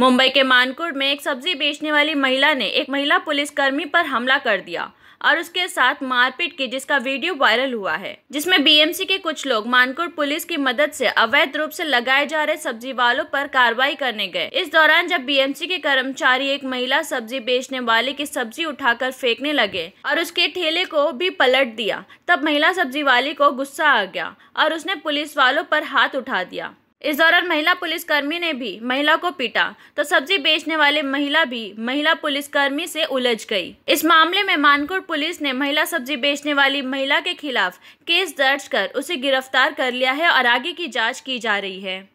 मुंबई के मानकुर में एक सब्जी बेचने वाली महिला ने एक महिला पुलिसकर्मी पर हमला कर दिया और उसके साथ मारपीट की जिसका वीडियो वायरल हुआ है जिसमें बीएमसी के कुछ लोग मानकुर पुलिस की मदद से अवैध रूप से लगाए जा रहे सब्जी वालों पर कार्रवाई करने गए इस दौरान जब बीएमसी के कर्मचारी एक महिला सब्जी बेचने वाले की सब्जी उठाकर फेंकने लगे और उसके ठेले को भी पलट दिया तब महिला सब्जी वाली को गुस्सा आ गया और उसने पुलिस वालों पर हाथ उठा दिया इस दौरान महिला पुलिसकर्मी ने भी महिला को पीटा तो सब्जी बेचने वाले महिला भी महिला पुलिसकर्मी से उलझ गई इस मामले में मानकुर पुलिस ने महिला सब्जी बेचने वाली महिला के खिलाफ केस दर्ज कर उसे गिरफ्तार कर लिया है और आगे की जांच की जा रही है